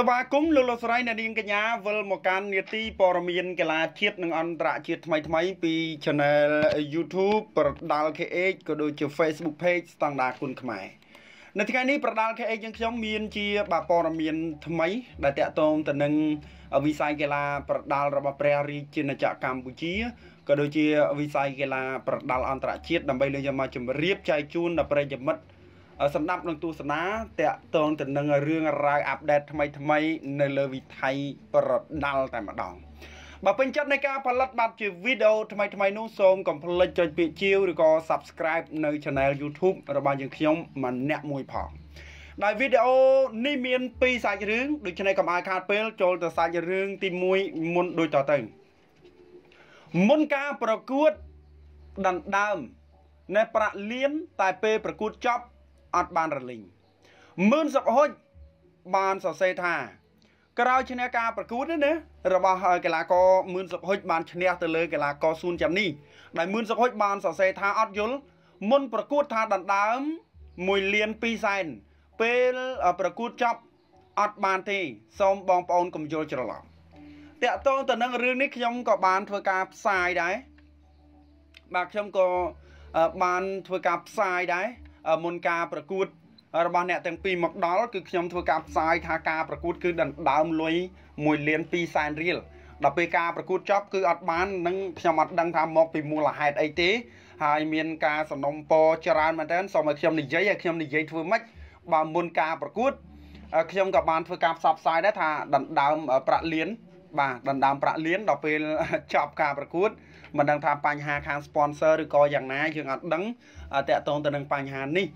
សវាគមលោកលោកស្រីអ្នកនាងកញ្ញាវិលមកកាន់នេតិព័រមានកីឡាជាតិនិងអន្តរជាតិថ្មីថ្មី ពី Channel YouTube ប្រដាល់ KH ក៏ដូចជា Facebook Page ស្តង់ដារគុណខ្មែរនៅថ្ងៃនេះប្រដាល់ KH យើងខ្ញុំមានជាបាទព័រមានថ្មីដែលតាក់ទងទៅនឹងវិស័យកីឡាប្រដាល់របស់ព្រះរាជាណាចក្រកម្ពុជាក៏ដូចជាវិស័យកីឡាប្រដាល់អន្តរជាតិដើម្បីលើកយកមកជម្រាបចែកជូនដល់ប្រិយមិត្តសម្រាប់នឹងទស្សនាតកតងទៅនឹងរឿងរ៉ាវអាប់ដេតថ្មី ថ្មីនៅលើវិថី ប្រដាល់តែម្ដងបើពេញចិត្តនៃការផលិតបាទជាវីដេអូថ្មីថ្មីនោះសូមកុំភ្លេចចុចពាក្យជាវឬក៏ Subscribe នៅ Channel YouTube របស់យើងខ្ញុំម្នាក់មួយផងដោយវីដេអូនេះមាន2សាច់រឿងដូច្នេះកុំអាយខាតពេលចូលទៅសាច់រឿងទី1មុនដូចតទៅមុនការប្រកួតដណ្ដើមនៃប្រាក់លានតែពេលប្រកួតចប់អត់បានរលីងមឿនសុកហុចបានសរសេរថា ក្រោយឈ្នះការប្រកួតនេះណារបស់កីឡាករមឿនសុកហុចបានឈ្នះទៅលើកីឡាករស៊ុនចាំនេះដែលមឿនសុកហុចបានសរសេរថា អត់យល់មុនប្រកួតថាដណ្ដើម1លាន2សែនពេលប្រកួតចប់អត់បានទេសូមបងប្អូនកុំយល់ច្រឡំតាក់ទងទៅនឹងរឿងនេះខ្ញុំក៏បានធ្វើការផ្សាយដែរបាទខ្ញុំក៏បានធ្វើការផ្សាយដែរមុនការប្រកួតរបស់អ្នកទាំងពីរមកដល់គឺខ្ញុំធ្វើការផ្សាយថាការប្រកួតគឺដណ្ដើមលុយ1លាន2សែនរៀលដល់ពេលការប្រកួតចប់គឺអត់បាននឹងខ្ញុំអត់ដឹងថាមកពីមូលហេតុអីទេ ហើយមានការសំណុំពរច្រើនមែនទែនសូមឲ្យខ្ញុំនិយាយឲ្យខ្ញុំនិយាយធ្វើម៉េចបើមុនការប្រកួតខ្ញុំក៏បានធ្វើការផ្សព្វផ្សាយដែរថាដណ្ដើមប្រាក់លៀនបាទដណ្ដើមប្រាក់លៀនដល់ពេលចប់ការប្រកួតមិនដឹងថាបញ្ហាខាង sponsor ឬក៏យ៉ាងណាយើងអត់ដឹងតកតងទៅនឹងបញ្ហានេះ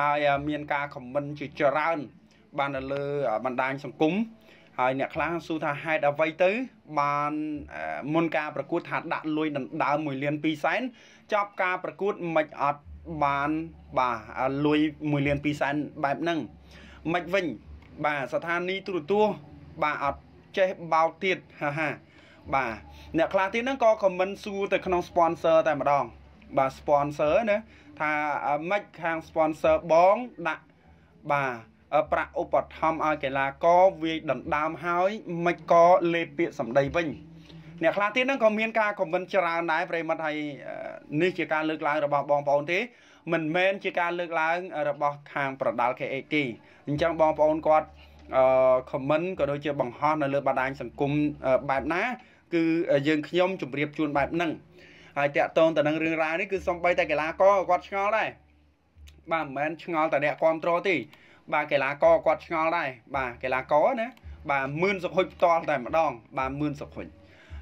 ហើយមានការ comment ជាច្រើន បាននៅលើបណ្ដាញសង្គមហើយអ្នកខ្លះសួរថាហេតុអ្វីទៅ បានមុនការប្រកួតថាដាក់លុយដណ្ដើម1លាន2សែនចប់ការប្រកួតមិនអត់បានបាទលុយ1លាន2សែនបែបហ្នឹងមិនវិញបាទស្ថានីយទូរទស្សន៍បាទអត់ចេះបោកទៀតហាហាបាទអ្នកខ្លះទៀតហ្នឹងក៏ comment សួរទៅក្នុង sponsor តែម្ដង បាទ sponsor ណាថាម៉េចខាង sponsor បងដាក់បាទប្រាក់ឧបត្ថម្ភឲ្យកីឡាករវាយដណ្ដើមហើយម៉េចក៏លេពាកសម្ដីវិញអ្នកខ្លះទៀតហ្នឹងក៏មាន ការ comment ច្រើនដែរប្រិមិត្តហើយនេះជាការលើកឡើងរបស់បងប្អូនទេមិនមែនជាការលើកឡើង របស់ខាងប្រដាល់ KX ទេអញ្ចឹងបងប្អូនគាត់អឺ comment ក៏ដូចជាបង្ហោះនៅលើបណ្ដាញសង្គមបែបណាគឺយើងខ្ញុំជម្រាបជូនបែបហ្នឹងហើយតាក់ទងទៅនឹងរឿងរ៉ាវនេះគឺសំបីតែកីឡាករគាត់ឆ្ងល់ដែរបាទមិនមែនឆ្ងល់តែអ្នកគ្រប់គ្រងទេបាទកីឡាករគាត់ឆ្ងល់ដែរបាទកីឡាករណាបាទមឿនសុខុចផ្ទាល់តែម្ដង បាទមឿនសុខុច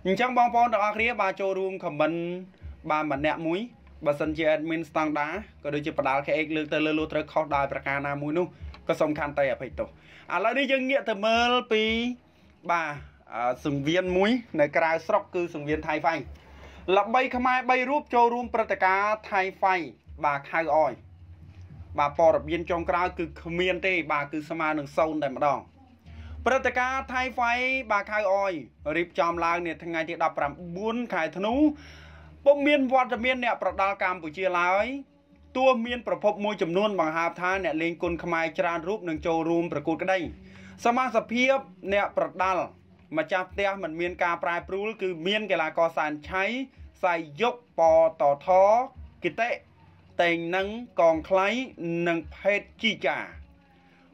អញ្ចឹងបងប្អូនទាំងអស់គ្នាបាទចូលរួមខមមិនបាទម្នាក់មួយបើសិនជា admin ស្តង់ដាក៏ដូចជាបដាល់ KX លើកទៅលើលោត្រូវខុសដោយប្រការណាមួយនោះក៏សំខាន់តែអភ័យទោសឥឡូវនេះយើងងាកទៅមើលពីបាទសង្វៀនមួយ នៅក្រៅស្រុកគឺសង្វៀនថៃហ្វៃល្បីខ្មែរ3រូបចូលរួមព្រឹត្តិការណ៍ថៃហ្វៃបាទខៅអយបាទព័ត៌មានចុងក្រោយគឺគ្មានទេ បាទគឺស្មើនឹង0តែម្ដងព្រឹត្តិការណ៍ថៃហ្វៃបាខៅអយរៀបចំឡើងនាថ្ងៃទី19ខែធ្នូពុំមានវត្តមានអ្នកប្រដាល់កម្ពុជាឡើយទោះមាន ប្រភពមួយចំនួនបង្ហើបថាអ្នកលេងគុនខ្មែរច្រើនរូបនឹងចូលរួមប្រកួតក្តីសមាជិកភាពអ្នកប្រដាល់ម្ចាស់ផ្ទះមិនមានការប្រែប្រួលគឺមានកីឡាករសានឆៃសៃយុគពតថគិតិតេងនឹងកងខ្លៃនិងភេទជីចា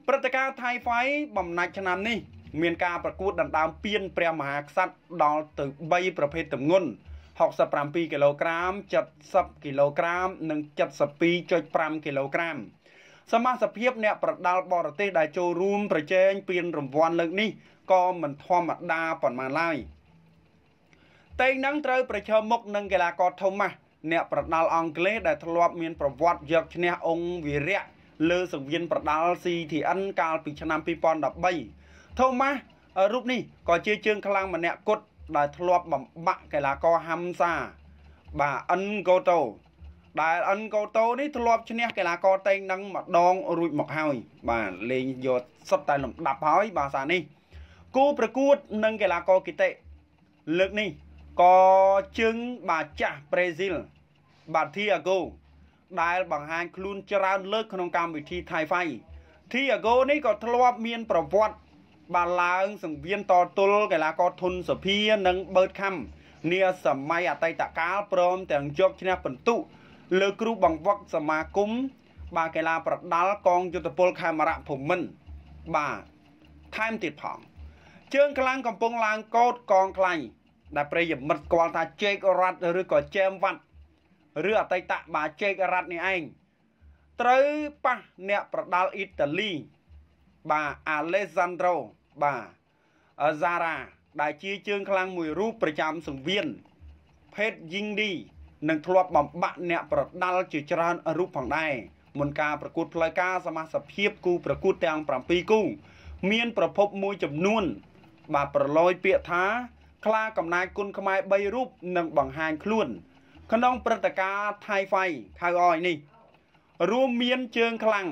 ព្រឹត្តិការណ៍ Thai Fight បំណាច់ឆ្នាំនេះ មានការប្រកួតដណ្ដើមពានព្រះមហាក្សត្រដល់ទៅ3ប្រភេទទម្ងន់67គីឡូក្រាម70គីឡូក្រាមនិង72.5គីឡូក្រាមសមាជិកភាពអ្នកប្រដាល់បរទេសដែលចូលរួម ប្រជែងពានរង្វាន់លើកនេះក៏មិនធម្មតាប៉ុន្មានឡើយតេងនឹងត្រូវប្រឈមមុខនឹងកីឡាករថូម៉ាស់អ្នកប្រដាល់អង់គ្លេសដែលធ្លាប់មានប្រវត្តិយកឈ្នះអង្គវីរៈលើសង្វៀនប្រដាល់ CTN កាលពីឆ្នាំ2013ថូម៉ាស់រូបនេះក៏ជាជើងខ្លាំងម្នាក់គត់ដែលធ្លាប់បំបាក់កីឡាករហាំសាបាទអិនកូតូដែលអិនកូតូនេះធ្លាប់ឈ្នះកីឡាករតេងនឹងម្ដង រួចមកហើយ បាទលេងយកសុទ្ធតែលំដាប់ហើយបាទសារនេះគូប្រកួតនិងកីឡាករគីតេលើកនេះក៏ជឹងបាចាស់ប្រេស៊ីលបាទធីអាហ្គូដែល បង្ហាញខ្លួនច្រើន លើកក្នុងកម្មវិធី Thai Fight ធីអាហ្គូនេះក៏ធ្លាប់មាន ប្រវត្តិបានឡើងសង្វៀនតទល់កីឡាករធុនសុភានិងបឺតខាំនាសម័យអតីតកាលព្រមទាំងយកឈ្នះពិន្ទុលើគ្រូបង្វឹកសមាគមបាទកីឡា ប្រដាល់កងយុទ្ធពលខេមរៈភូមិន្ទបាទថែមទៀតផងជើងខ្លាំងកំពុងឡើងកោតកងខ្លាញ់ដែលប្រិយមិត្តគាល់ថាជែករ៉ាត់ឬក៏ចែមវ៉ាត់ឬអតីតបាជែករ៉ាត់នេះឯងត្រូវប៉ះអ្នកប្រដាល់អ៊ីតាលីបាទអាឡេសាន់ដ្រូបាទសារ៉ាដែលជាជើង ខ្លាំងមួយរូបប្រចាំសង្វៀនផេតយីងឌីនឹងធ្លាប់បំបាក់អ្នកប្រដាល់ជាច្រើនរូបផងដែរមុនការប្រកួតផ្លូវការសមាសភាពគូប្រកួតទាំង7គូមានប្រភពមួយចំនួនបាទប្រឡយពាក្យថាខ្លាកំណាចគុណខ្មែរ3រូបនឹងបង្ហាញខ្លួន ក្នុងព្រឹត្តិការណ៍ Thai Fight ខៅអយនេះរួមមានជើងខ្លាំង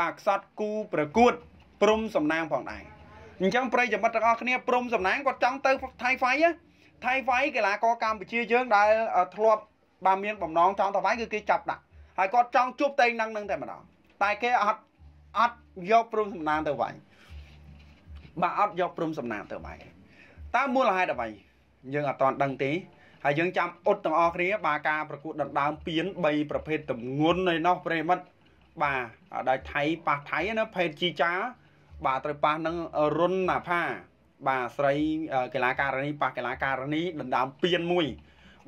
បាទខ្សត់គូប្រកួត ព្រំសំណាងផងដែរអញ្ចឹងប្រិយមិត្តទាំងអស់គ្នាព្រំសំណាងគាត់ចង់ទៅ Thai Fight ណា Thai Fight កីឡាករកម្ពុជាយើងដែលធ្លាប់បាទមានបំណងចង់ទៅវាយគឺគេចាប់ដាក់ហើយគាត់ចង់ជួបតែនឹងនឹងតែម្ដងតែគេអត់អត់យក ព្រំសំណាងទៅវាយបើអត់យកព្រំសំណាទៅបាយតើមូលហេតុអ្វីយើងអត់តន់ដឹងទេហើយយើងចាំអ៊ុតទាំងអស់គ្នាបាទការប្រកួតដណ្ដើមពាន3ប្រភេទតំងន់នៃនោះប្រិមិត្តបាទដោយថៃប៉ះថៃណាភេទជីចា បាទត្រូវប៉ះនឹងរុនណាផា បាទស្រីកីឡាការិនីប៉ះកីឡាការិនីដណ្ដើមពានមួយ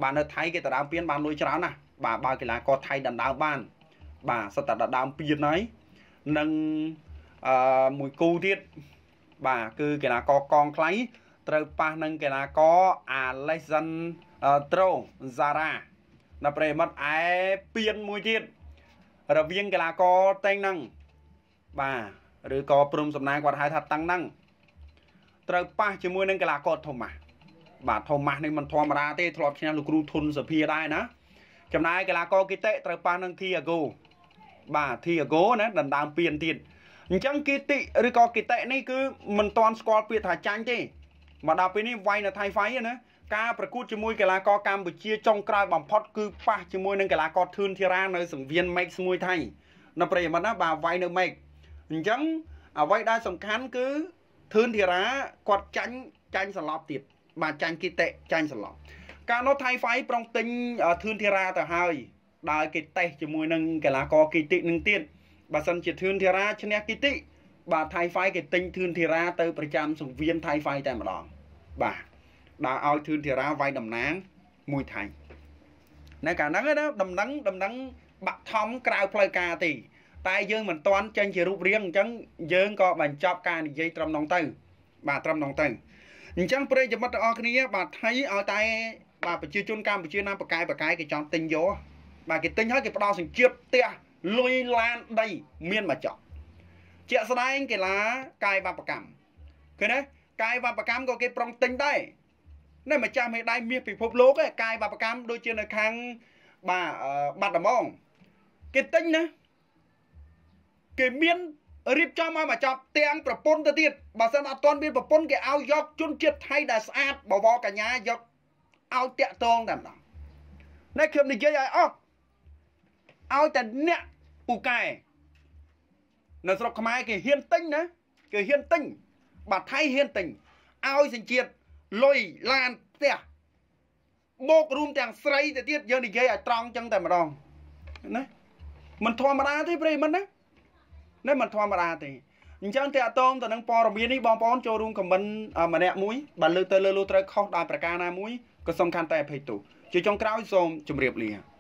បាទនៅថៃគេដណ្ដើមពានបានលុយច្រើនណាស់បាទបើកីឡាករថៃដណ្ដើមបាន បាទសិតតែដណ្ដើមពានហើយនឹងអឺមួយគូទៀតបាទគឺកីឡាករកងខ្លៃត្រូវប៉ះនឹងកីឡាករ Alessandro Zara ដល់ប្រិមិត្តឯពៀនមួយទៀតរវាងកីឡាករតេងនឹងបាទឬក៏ព្រំសំណាងគាត់ហៅថាតាំងនឹងត្រូវប៉ះជាមួយនឹងកីឡាករថូម៉ាស់បាទថូម៉ាស់នេះមិនធម្មតាទេ ធ្លាប់ឈ្នះលោកគ្រូធុនសភាដែរណាចំណាយកីឡាករគីតេត្រូវប៉ះនឹងធីអាហ្គូបាទធីអាហ្គូណាដណ្ដើមពៀនទៀតអញ្ចឹងគិតិឬក៏គិតិនេះគឺមិនទាន់ស្គាល់ពាក្យថាចាញ់ទេមកដល់ពេលនេះវាយនៅថៃហ្វៃណាការប្រកួតជាមួយកីឡាករកម្ពុជាចុងក្រោយបំផុត គឺប៉ះជាមួយនឹងកីឡាករធឿនធីរ៉ានៅសង្វៀន Max មួយថៃនៅប្រិយមិត្តណា បាទវាយនៅ Max អញ្ចឹងអ្វីដែលសំខាន់គឺធឿនធីរ៉ាគាត់ចាញ់ចាញ់សន្លប់ទៀតបាទចាញ់គិតិចាញ់សន្លប់ កាលនោះថៃហ្វៃប្រុងទិញធឿនធីរ៉ាទៅហើយដោយគេតេសជាមួយនឹងកីឡាករគិតិនឹងទៀតបើសិនជាធឿនធារាឈ្នះគីតិបាទថៃហ្វាយគេទិញធឿនធារាទៅប្រចាំសង្វៀនថៃហ្វាយតែម្ដងបាទដល់ឲ្យធឿនធារាវាយតំណាងមួយថៃនៅកាលហ្នឹងណាដំណឹង ដំណឹង បាក់ថំក្រៅផ្លូវការទេតែយើងមិនទាន់ចេញជារូបរាងអញ្ចឹងយើងក៏បញ្ចប់ការនិយាយត្រឹមនោះទៅ បាទត្រឹមនោះទៅអញ្ចឹងប្រិយមិត្តទាំងអស់គ្នាបាទថៃឲ្យតែបាទប្រជាជនកម្ពុជាណាប្រកាយប្រកាយគេចង់ទិញយកបាទគេទិញហើយគេផ្ដោសញ្ជាតិផ្ទះលុយឡានដីមានមកចប់ជាក់ស្ដែងកីឡាកាយវប្បកម្មឃើញទេកាយវប្បកម្មក៏គេប្រុងទិញដែរនៅម្ចាស់មេដៃមាសពិភពលោកឯកាយវប្បកម្មដូចជានៅខាងបាទបាត់ដំងគេទិញណាគេមានរៀបចំឲ្យមកចប់ទាំងប្រពន្ធទៅទៀតបើសិនអត់ទាន់មានប្រពន្ធគេឲ្យយក ជនជាតិថៃដែលស្អាតបវរកញ្ញាយកឲ្យតាក់តងតែម្ដងនេះខ្ញុំនិយាយឲ្យអស់ឲ្យតែអ្នកពូកែនៅស្រុកខ្មែរ គេហ៊ានទិញណាគេហ៊ានទិញបាទថៃហ៊ានទិញឲ្យសញ្ជាតិលុយឡានផ្ទះបូករួមទាំងស្រីទៅទៀតយើងនិយាយឲ្យត្រង់ចឹងតែម្ដងណាមិនធម្មតាទេប្រិមិត្តណានេះមិនធម្មតាទេអញ្ចឹងតើអាតមទៅនឹងព័ត៌មាននេះបងប្អូនចូលរួមខមមិនម្នាក់មួយបើលើកទៅលើលូត្រូវខុសដោយប្រការណាមួយក៏សំខាន់តែអភ័យទោសជាចុងក្រោយសូមជម្រាបលា